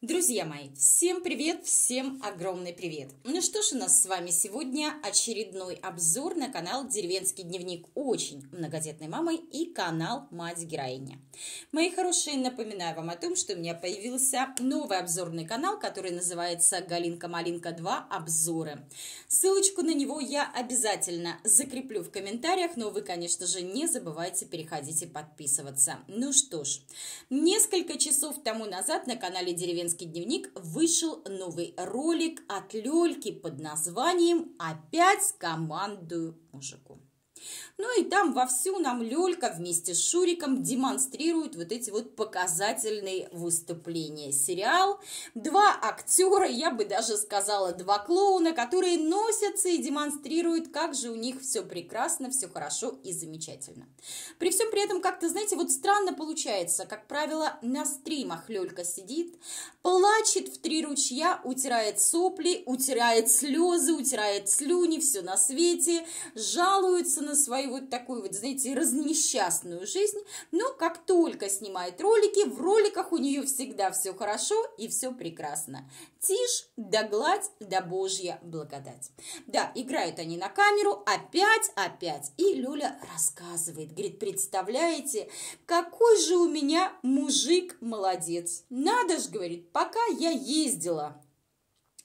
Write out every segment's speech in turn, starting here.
Друзья мои, всем привет, всем огромный привет! Ну что ж, у нас с вами сегодня очередной обзор на канал «Деревенский дневник» очень многодетной мамы и канал «Мать-героиня». Мои хорошие, напоминаю вам о том, что у меня появился новый обзорный канал, который называется «Галинка-малинка 2. Обзоры». Ссылочку на него я обязательно закреплю в комментариях, но вы, конечно же, не забывайте переходить и подписываться. Ну что ж, несколько часов тому назад на канале «Деревенский «Женский дневник» вышел новый ролик от Лёльки под названием «Опять командую мужику». Ну и там вовсю нам Лёлька вместе с Шуриком демонстрирует вот эти вот показательные выступления. Сериал, два актера, я бы даже сказала, два клоуна, которые носятся и демонстрируют, как же у них все прекрасно, все хорошо и замечательно. При всем при этом как-то, знаете, вот странно получается, как правило, на стримах Лёлька сидит, плачет в три ручья, утирает сопли, утирает слезы, утирает слюни, все на свете, жалуется на свою вот такую вот, знаете, разнесчастную жизнь, но как только снимает ролики, в роликах у нее всегда все хорошо и все прекрасно. Тишь да гладь да божья благодать. Да, играют они на камеру, опять, опять. И Люля рассказывает, говорит, представляете, какой же у меня мужик молодец. Надо ж, говорит, пока я ездила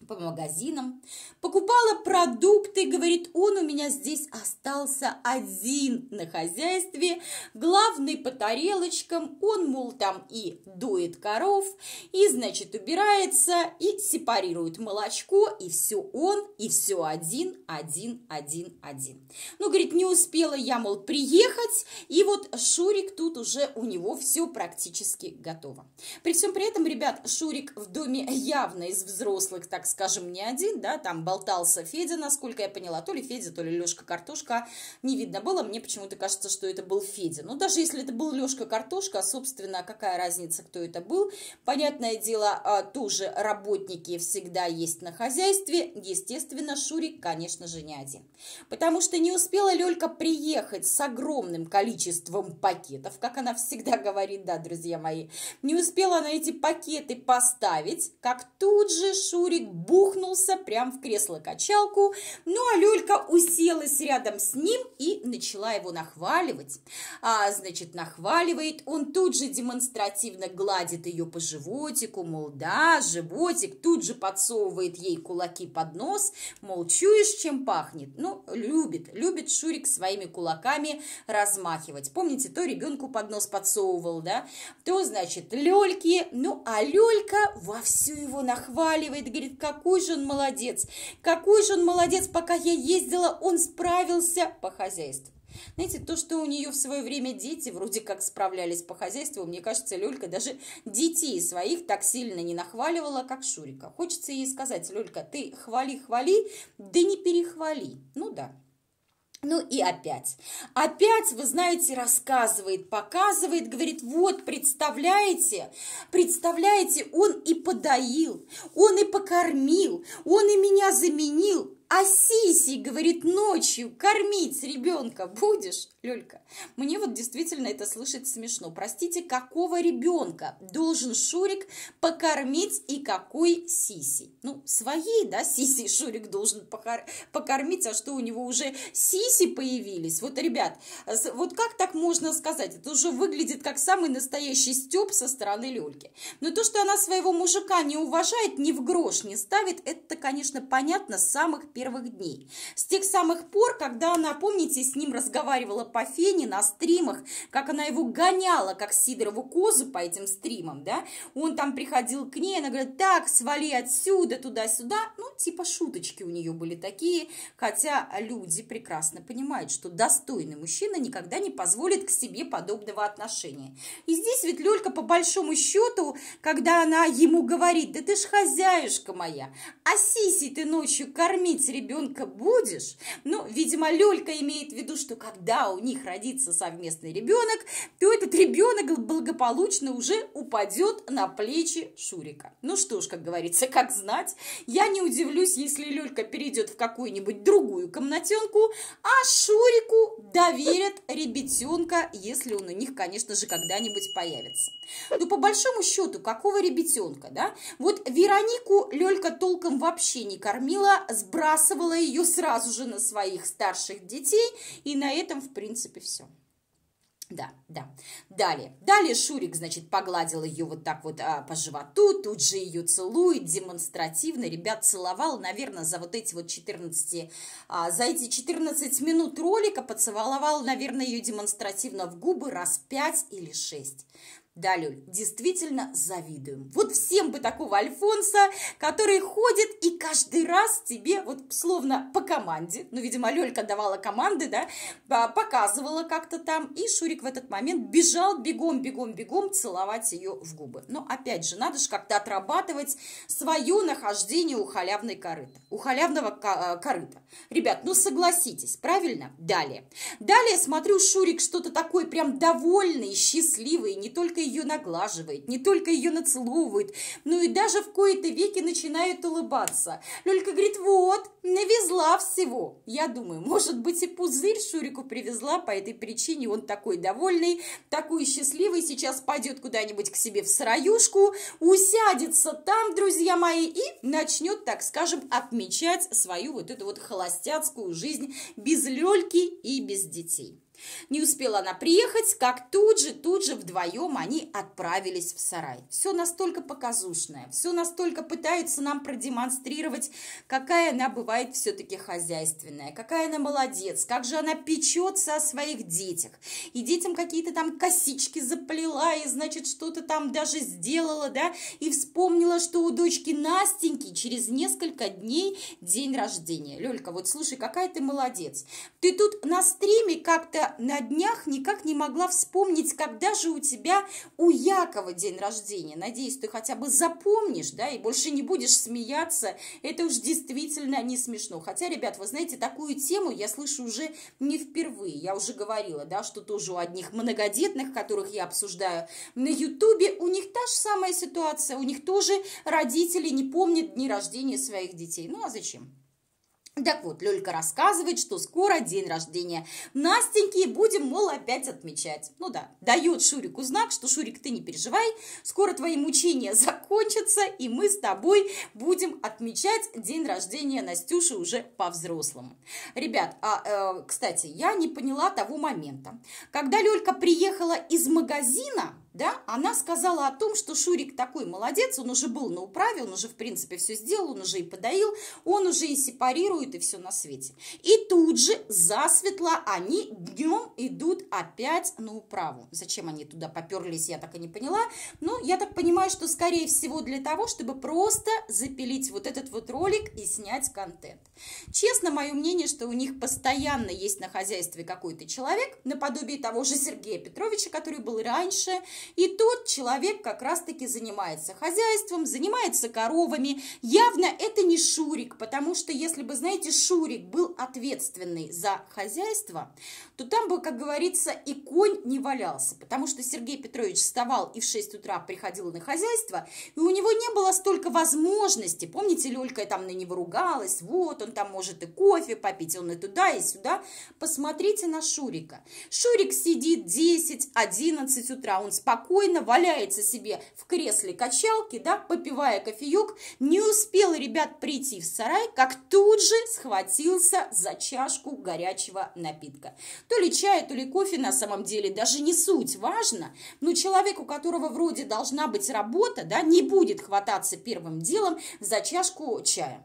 по магазинам, покупала продукты, говорит, он у меня здесь остался один на хозяйстве, главный по тарелочкам, он, мол, там и дует коров, и, значит, убирается, и сепарирует молочко, и все он, и все один, один, один, один. Ну, говорит, не успела я, мол, приехать, и вот Шурик тут уже у него все практически готово. При всем при этом, ребят, Шурик в доме явно из взрослых, так сказать, скажем, не один, да, там болтался Федя, насколько я поняла, то ли Федя, то ли Лешка Картошка, не видно было, мне почему-то кажется, что это был Федя. Ну, даже если это был Лешка Картошка, собственно, какая разница, кто это был, понятное дело, а, тоже работники всегда есть на хозяйстве, естественно, Шурик, конечно же, не один. Потому что не успела Лёлька приехать с огромным количеством пакетов, как она всегда говорит, да, друзья мои, не успела она эти пакеты поставить, как тут же Шурик бухнулся прямо в кресло-качалку, ну а Лёлька уселась рядом с ним и начала его нахваливать. А, значит, нахваливает, он тут же демонстративно гладит ее по животику, мол, да, животик, тут же подсовывает ей кулаки под нос, мол, чуешь, чем пахнет? Ну, любит, любит Шурик своими кулаками размахивать. Помните, то ребенку под нос подсовывал, да? То, значит, Лёльки, ну, а Лёлька вовсю его нахваливает, говорит, какой же он молодец, какой же он молодец, пока я ездила, он справился по хозяйству. Знаете, то, что у нее в свое время дети вроде как справлялись по хозяйству, мне кажется, Люлька даже детей своих так сильно не нахваливала, как Шурика. Хочется ей сказать, Люлька, ты хвали-хвали, да не перехвали. Ну да, ну и опять. Опять, вы знаете, рассказывает, показывает, говорит, вот, представляете, представляете, он и подоил, он и покормил, он и меня заменил. А сиси, говорит, ночью кормить ребенка будешь, Лёлька? Мне вот действительно это слышать смешно. Простите, какого ребенка должен Шурик покормить и какой сиси? Ну, своей, да, сиси Шурик должен покормить, а что у него уже сиси появились? Вот, ребят, вот как так можно сказать? Это уже выглядит как самый настоящий стёб со стороны Лёльки. Но то, что она своего мужика не уважает, ни в грош не ставит, это, конечно, понятно с самых первых первых дней. С тех самых пор, когда она, помните, с ним разговаривала по фене на стримах, как она его гоняла, как Сидорову козу по этим стримам, да, он там приходил к ней, она говорит, так, свали отсюда, туда-сюда, ну, типа шуточки у нее были такие, хотя люди прекрасно понимают, что достойный мужчина никогда не позволит к себе подобного отношения. И здесь ведь Лёлька по большому счету, когда она ему говорит, да ты ж хозяюшка моя, а сиси ты ночью кормить кормить ребенка будешь? Ну, видимо, Лёлька имеет в виду, что когда у них родится совместный ребенок, то этот ребенок благополучно уже упадет на плечи Шурика. Ну что ж, как говорится, как знать. Я не удивлюсь, если Лёлька перейдет в какую-нибудь другую комнатенку, а Шурику доверят ребятенка, если он у них, конечно же, когда-нибудь появится. Ну, по большому счету, какого ребятенка, да? Вот Веронику Лелька толком вообще не кормила, сбрасывала ее сразу же на своих старших детей, и на этом, в принципе, все. Да, да. Далее. Далее Шурик, значит, погладил ее вот так вот а, по животу, тут же ее целует демонстративно. Ребят, целовал, наверное, за вот эти вот 14, а, за эти 14 минут ролика поцеловал, наверное, ее демонстративно в губы раз 5 или 6. Да, Далюль, действительно завидуем. Вот всем бы такого Альфонса, который ходит и каждый раз тебе, вот словно по команде, ну, видимо, Лёлька давала команды, да, а, показывала как-то там, и Шурик в этот момент бежал бегом, бегом, бегом целовать ее в губы. Но, опять же, надо же как-то отрабатывать свое нахождение у халявной корыта, у халявного а, корыта. Ребят, ну, согласитесь, правильно? Далее. Далее, смотрю, Шурик что-то такой прям довольный, счастливый, не только ее наглаживает, не только ее нацеловывает, но и даже в кои-то веки начинает улыбаться. Лёлька говорит, вот, навезла всего. Я думаю, может быть и пузырь Шурику привезла по этой причине, он такой довольный, такой счастливый, сейчас пойдет куда-нибудь к себе в сраюшку, усядется там, друзья мои, и начнет, так скажем, отмечать свою вот эту вот холостяцкую жизнь без Лёльки и без детей. Не успела она приехать, как тут же, тут же вдвоем они отправились в сарай. Все настолько показушное, все настолько пытаются нам продемонстрировать, какая она бывает все-таки хозяйственная, какая она молодец, как же она печется о своих детях. И детям какие-то там косички заплела, и значит что-то там даже сделала, да, и вспомнила, что у дочки Настеньки через несколько дней день рождения. Лелька, вот слушай, какая ты молодец. Ты тут на стриме как-то на днях никак не могла вспомнить, когда же у тебя у Якова день рождения. Надеюсь, ты хотя бы запомнишь, да, и больше не будешь смеяться. Это уж действительно не смешно. Хотя, ребят, вы знаете, такую тему я слышу уже не впервые. Я уже говорила, да, что тоже у одних многодетных, которых я обсуждаю на Ютубе, у них та же самая ситуация. У них тоже родители не помнят дни рождения своих детей. Ну, а зачем? Так вот, Лёлька рассказывает, что скоро день рождения Настеньки, и будем, мол, опять отмечать. Ну да, дает Шурику знак, что Шурик, ты не переживай, скоро твои мучения закончатся, и мы с тобой будем отмечать день рождения Настюши уже по-взрослому. Ребят, а, э, кстати, я не поняла того момента. Когда Лёлька приехала из магазина, да, она сказала о том, что Шурик такой молодец, он уже был на управе, он уже, в принципе, все сделал, он уже и подоил, он уже и сепарирует, и все на свете. И тут же засветло они днем идут опять на управу. Зачем они туда поперлись, я так и не поняла, но я так понимаю, что, скорее всего, для того, чтобы просто запилить вот этот вот ролик и снять контент. Честно, мое мнение, что у них постоянно есть на хозяйстве какой-то человек, наподобие того же Сергея Петровича, который был раньше, и тот человек как раз-таки занимается хозяйством, занимается коровами. Явно это не Шурик, потому что если бы, знаете, Шурик был ответственный за хозяйство, то там бы, как говорится, и конь не валялся, потому что Сергей Петрович вставал и в 6 утра приходил на хозяйство, и у него не было столько возможностей. Помните, Лёлька там на него ругалась, вот он там может и кофе попить, он и туда, и сюда. Посмотрите на Шурика. Шурик сидит 10-11 утра, он спокойно спокойно валяется себе в кресле качалки, да, попивая кофеек, не успел, ребят, прийти в сарай, как тут же схватился за чашку горячего напитка. То ли чай, то ли кофе, на самом деле, даже не суть, важно, но человек, у которого вроде должна быть работа, да, не будет хвататься первым делом за чашку чая.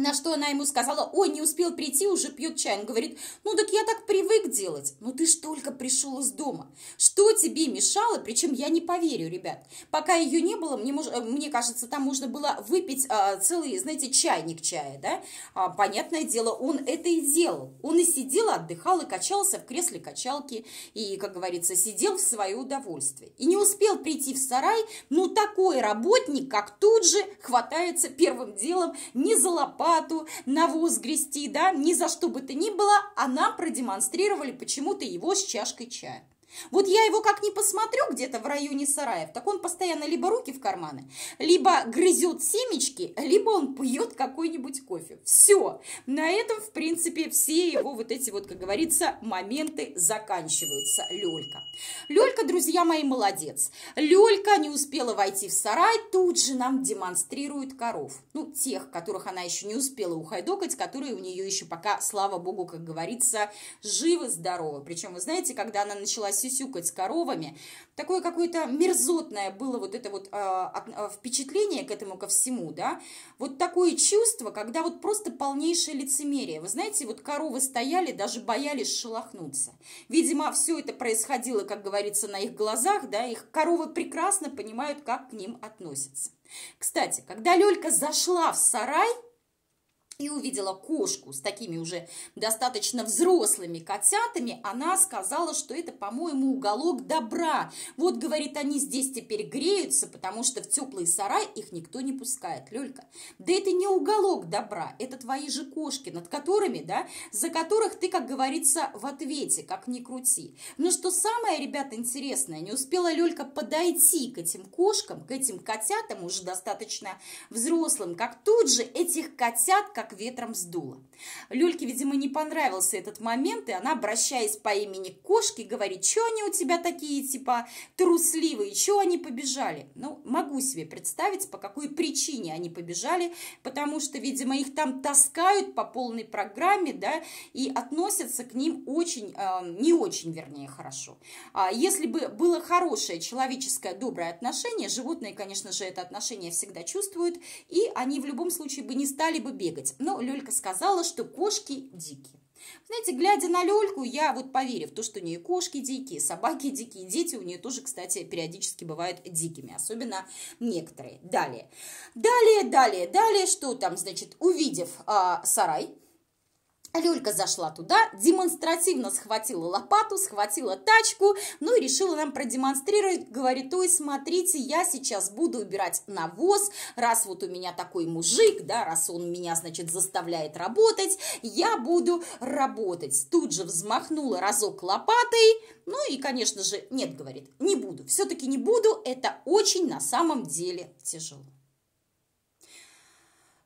На что она ему сказала, ой, не успел прийти, уже пьет чай. Он говорит, ну так я так привык делать. Ну ты ж только пришел из дома. Что тебе мешало? Причем я не поверю, ребят. Пока ее не было, мне, э, мне кажется, там можно было выпить а, целый, знаете, чайник чая, да? А, понятное дело, он это и делал. Он и сидел, отдыхал, и качался в кресле качалки. И, как говорится, сидел в свое удовольствие. И не успел прийти в сарай, ну такой работник, как тут же, хватается первым делом, не за залопал вату, навоз грести, да, ни за что бы то ни было, а нам продемонстрировали почему-то его с чашкой чая. Вот я его как не посмотрю где-то в районе сараев, так он постоянно либо руки в карманы, либо грызет семечки, либо он пьет какой-нибудь кофе. Все. На этом, в принципе, все его вот эти вот, как говорится, моменты заканчиваются. Лёлька. Лёлька, друзья мои, молодец. Лёлька не успела войти в сарай, тут же нам демонстрирует коров. Ну, тех, которых она еще не успела ухайдокать, которые у нее еще пока, слава богу, как говорится, живы-здоровы. Причем, вы знаете, когда она началась сюсюкать с коровами. Такое какое-то мерзотное было вот это вот э, впечатление к этому ко всему, да. Вот такое чувство, когда вот просто полнейшее лицемерие. Вы знаете, вот коровы стояли, даже боялись шелохнуться. Видимо, все это происходило, как говорится, на их глазах, да, их коровы прекрасно понимают, как к ним относятся. Кстати, когда Лёлька зашла в сарай, и увидела кошку с такими уже достаточно взрослыми котятами, она сказала, что это, по-моему, уголок добра. Вот, говорит, они здесь теперь греются, потому что в теплый сарай их никто не пускает. Лёлька, да это не уголок добра, это твои же кошки, над которыми, да, за которых ты, как говорится, в ответе, как ни крути. Но что самое, ребята, интересное, не успела Лёлька подойти к этим кошкам, к этим котятам, уже достаточно взрослым, как тут же этих котят, как как ветром сдуло. Люльке, видимо, не понравился этот момент, и она, обращаясь по имени кошки, говорит, что они у тебя такие, типа, трусливые, что они побежали? Ну, могу себе представить, по какой причине они побежали, потому что, видимо, их там таскают по полной программе, да, и относятся к ним очень, э, не очень, вернее, хорошо. А если бы было хорошее человеческое доброе отношение, животные, конечно же, это отношение всегда чувствуют, и они в любом случае бы не стали бы бегать. Ну, Лёлька сказала, что кошки дикие. Знаете, глядя на Лёльку, я вот поверив то, что у нее кошки дикие, собаки дикие, дети у нее тоже, кстати, периодически бывают дикими, особенно некоторые. Далее, далее, далее, далее, что там, значит, увидев а, сарай, Люлька зашла туда, демонстративно схватила лопату, схватила тачку, ну и решила нам продемонстрировать, говорит, ой, смотрите, я сейчас буду убирать навоз, раз вот у меня такой мужик, да, раз он меня, значит, заставляет работать, я буду работать. Тут же взмахнула разок лопатой, ну и, конечно же, нет, говорит, не буду, все-таки не буду, это очень на самом деле тяжело.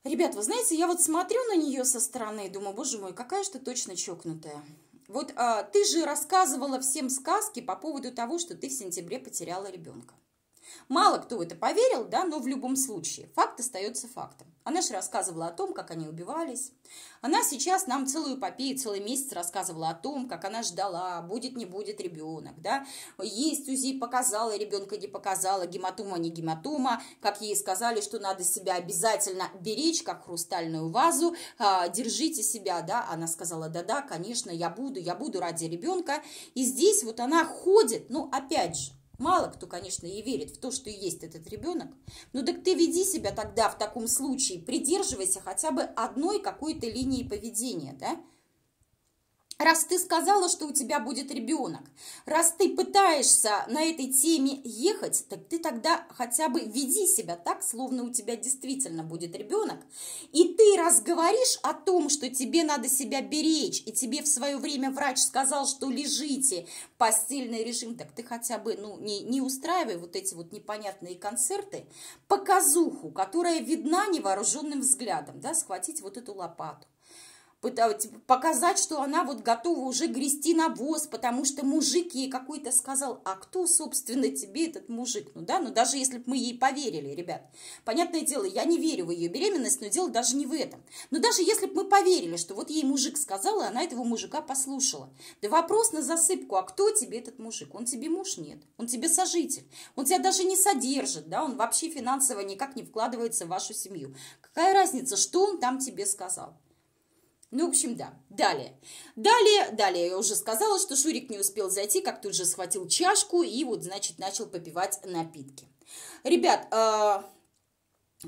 Ребят, вы знаете, я вот смотрю на нее со стороны и думаю, боже мой, какая же ты точно чокнутая. Вот а, ты же рассказывала всем сказки по поводу того, что ты в сентябре потеряла ребенка. Мало кто в это поверил, да, но в любом случае факт остается фактом. Она же рассказывала о том, как они убивались. Она сейчас нам целую эпопею, целый месяц рассказывала о том, как она ждала, будет, не будет ребенок, да. Есть УЗИ показала, ребенка не показала, гематома, не гематома, как ей сказали, что надо себя обязательно беречь, как хрустальную вазу, а, держите себя, да. Она сказала, да-да, конечно, я буду, я буду ради ребенка. И здесь вот она ходит, ну, опять же, Мало кто, конечно, и верит в то, что есть этот ребенок. Но так ты веди себя тогда в таком случае, придерживайся хотя бы одной какой-то линии поведения, да? Раз ты сказала, что у тебя будет ребенок, раз ты пытаешься на этой теме ехать, так ты тогда хотя бы веди себя так, словно у тебя действительно будет ребенок. И ты разговоришь о том, что тебе надо себя беречь, и тебе в свое время врач сказал, что лежите, постельный режим, так ты хотя бы ну, не, не устраивай вот эти вот непонятные концерты, показуху, которая видна невооруженным взглядом, да, схватить вот эту лопату Типа, показать, что она вот готова уже грести навоз, потому что мужик ей какой-то сказал, а кто, собственно, тебе этот мужик? Ну да, ну даже если бы мы ей поверили, ребят. Понятное дело, я не верю в ее беременность, но дело даже не в этом. Но даже если бы мы поверили, что вот ей мужик сказал, и она этого мужика послушала. Да вопрос на засыпку, а кто тебе этот мужик? Он тебе муж? Нет. Он тебе сожитель. Он тебя даже не содержит, да, он вообще финансово никак не вкладывается в вашу семью. Какая разница, что он там тебе сказал? Ну, в общем, да. Далее. Далее, далее я уже сказала, что Шурик не успел зайти, как тут же схватил чашку и вот, значит, начал попивать напитки. Напитки. Ребят, а,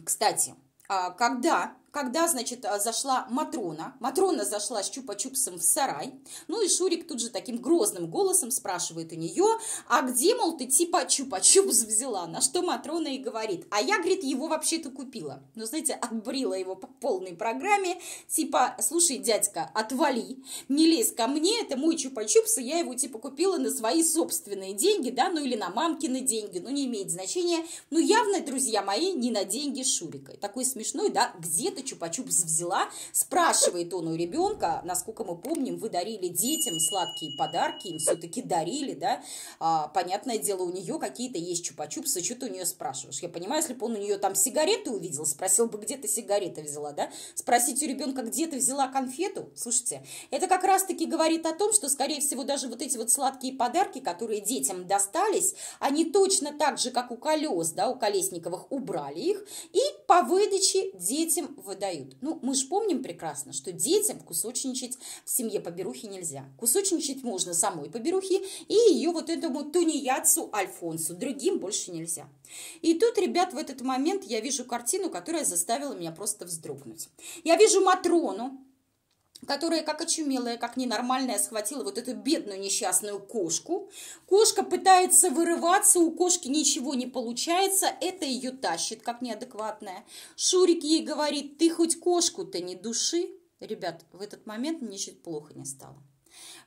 кстати, а когда когда, значит, а, зашла Матрона. Матрона зашла с Чупа-Чупсом в сарай. Ну и Шурик тут же таким грозным голосом спрашивает у нее, а где, мол, ты типа Чупа-Чупс взяла? На что Матрона и говорит, а я, говорит, его вообще-то купила. Ну, знаете, отбрила его по полной программе, типа, слушай, дядька, отвали, не лезь ко мне, это мой Чупа-Чупс, и я его, типа, купила на свои собственные деньги, да, ну или на мамкины деньги, ну не имеет значения. Ну, явно, друзья мои, не на деньги Шурика. Такой смешной, да, где-то чупа-чупс взяла. Спрашивает он у ребенка, насколько мы помним, вы дарили детям сладкие подарки, им все-таки дарили, да? А, понятное дело, у нее какие-то есть чупа-чупсы, что ты у нее спрашиваешь? Я понимаю, если бы он у нее там сигареты увидел, спросил бы, где ты сигареты взяла, да? Спросить у ребенка, где ты взяла конфету? Слушайте, это как раз-таки говорит о том, что, скорее всего, даже вот эти вот сладкие подарки, которые детям достались, они точно так же, как у колес, да, у колесниковых, убрали их и по выдаче детям в выдают. Ну, мы же помним прекрасно, что детям кусочничать в семье поберухи нельзя. Кусочничать можно самой поберухи и ее вот этому тунеядцу Альфонсу. Другим больше нельзя. И тут, ребят, в этот момент я вижу картину, которая заставила меня просто вздрогнуть. Я вижу Матрону, которая, как очумелая, как ненормальная, схватила вот эту бедную несчастную кошку. Кошка пытается вырываться, у кошки ничего не получается, это ее тащит, как неадекватная. Шурик ей говорит, ты хоть кошку-то не души. Ребят, в этот момент мне чуть плохо не стало.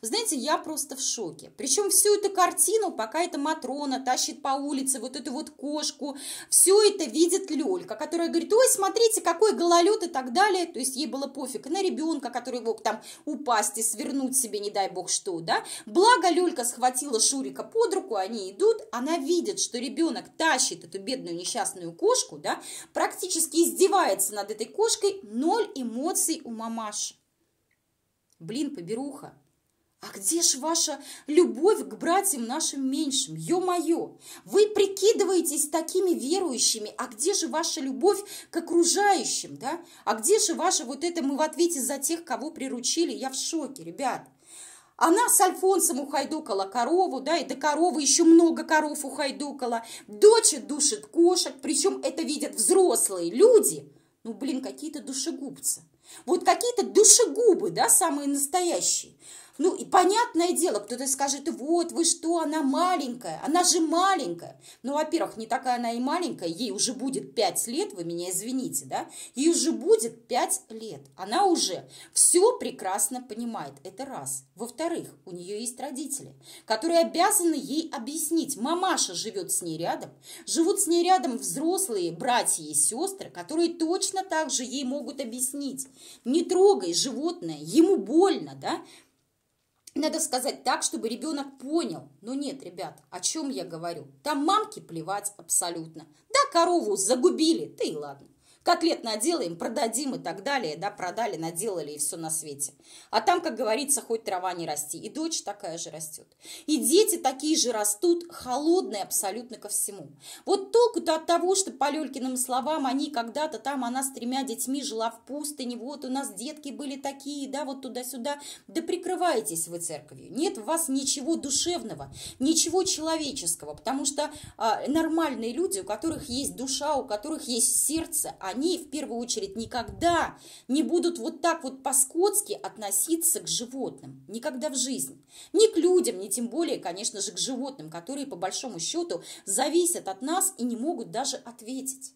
Знаете, я просто в шоке. Причем всю эту картину, пока эта Матрона тащит по улице вот эту вот кошку, все это видит Лёлька, которая говорит, ой, смотрите, какой гололед и так далее. То есть ей было пофиг на ребенка, который мог там упасть и свернуть себе, не дай бог что, да. Благо Лёлька схватила Шурика под руку, они идут, она видит, что ребенок тащит эту бедную несчастную кошку, да, практически издевается над этой кошкой, ноль эмоций у мамаши. Блин, поберуха. А где ж ваша любовь к братьям нашим меньшим? Ё-моё! Вы прикидываетесь такими верующими, а где же ваша любовь к окружающим, да? А где же ваша вот это мы в ответе за тех, кого приручили? Я в шоке, ребят. Она с Альфонсом ухайдукала корову, да, и до коровы еще много коров ухайдукала, Дочь душит кошек, причем это видят взрослые люди. Ну, блин, какие-то душегубцы. Вот какие-то душегубы, да, самые настоящие. Ну, и понятное дело, кто-то скажет, вот, вы что, она маленькая, она же маленькая. Ну, во-первых, не такая она и маленькая, ей уже будет 5 лет, вы меня извините, да? Ей уже будет 5 лет, она уже все прекрасно понимает, это раз. Во-вторых, у нее есть родители, которые обязаны ей объяснить. Мамаша живет с ней рядом, живут с ней рядом взрослые братья и сестры, которые точно так же ей могут объяснить. Не трогай животное, ему больно, да? Надо сказать так, чтобы ребенок понял. Но ну нет, ребят, о чем я говорю? Там мамке плевать абсолютно. Да, корову загубили, да ладно котлет наделаем, продадим и так далее, да, продали, наделали и все на свете. А там, как говорится, хоть трава не расти, и дочь такая же растет. И дети такие же растут, холодные абсолютно ко всему. Вот толку-то от того, что по Лелькиным словам они когда-то там, она с тремя детьми жила в пустыне, вот у нас детки были такие, да, вот туда-сюда, да прикрывайтесь вы церковью, нет в вас ничего душевного, ничего человеческого, потому что а, нормальные люди, у которых есть душа, у которых есть сердце, они они в первую очередь никогда не будут вот так вот по-скотски относиться к животным. Никогда в жизни. Ни к людям, ни тем более, конечно же, к животным, которые по большому счету зависят от нас и не могут даже ответить.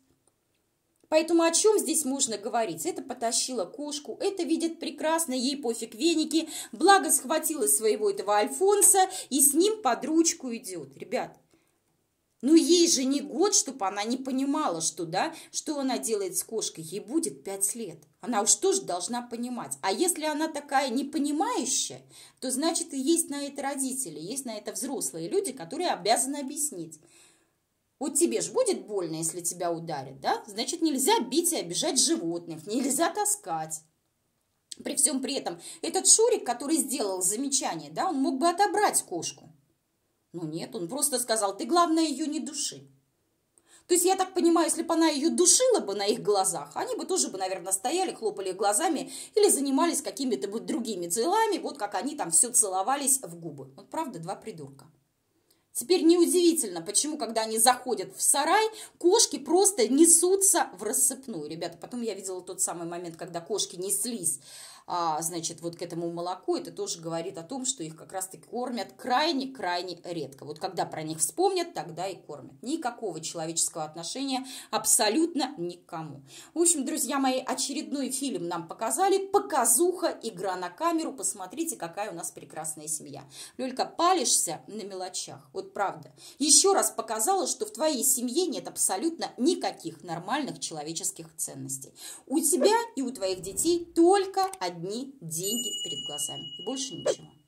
Поэтому о чем здесь можно говорить? Это потащила кошку, это видит прекрасно, ей пофиг веники, благо схватила своего этого Альфонса и с ним под ручку идет. Ребят, ну, ей же не год, чтобы она не понимала, что, да, что она делает с кошкой. Ей будет пять лет. Она уж тоже должна понимать. А если она такая непонимающая, то значит есть на это родители, есть на это взрослые люди, которые обязаны объяснить. Вот тебе же будет больно, если тебя ударят, да? Значит, нельзя бить и обижать животных, нельзя таскать. При всем при этом, этот Шурик, который сделал замечание, да, он мог бы отобрать кошку. Ну нет, он просто сказал, ты, главное, ее не души. То есть я так понимаю, если бы она ее душила бы на их глазах, они бы тоже бы, наверное, стояли, хлопали глазами или занимались какими-то бы другими делами, вот как они там все целовались в губы. Вот правда, два придурка. Теперь неудивительно, почему, когда они заходят в сарай, кошки просто несутся в рассыпную. Ребята, потом я видела тот самый момент, когда кошки неслись а значит, вот к этому молоку, это тоже говорит о том, что их как раз-таки кормят крайне-крайне редко. Вот когда про них вспомнят, тогда и кормят. Никакого человеческого отношения абсолютно никому. В общем, друзья мои, очередной фильм нам показали. Показуха, игра на камеру. Посмотрите, какая у нас прекрасная семья. Лёлька, палишься на мелочах. Вот правда. Еще раз показала, что в твоей семье нет абсолютно никаких нормальных человеческих ценностей. У тебя и у твоих детей только один одни деньги перед глазами. И больше ничего.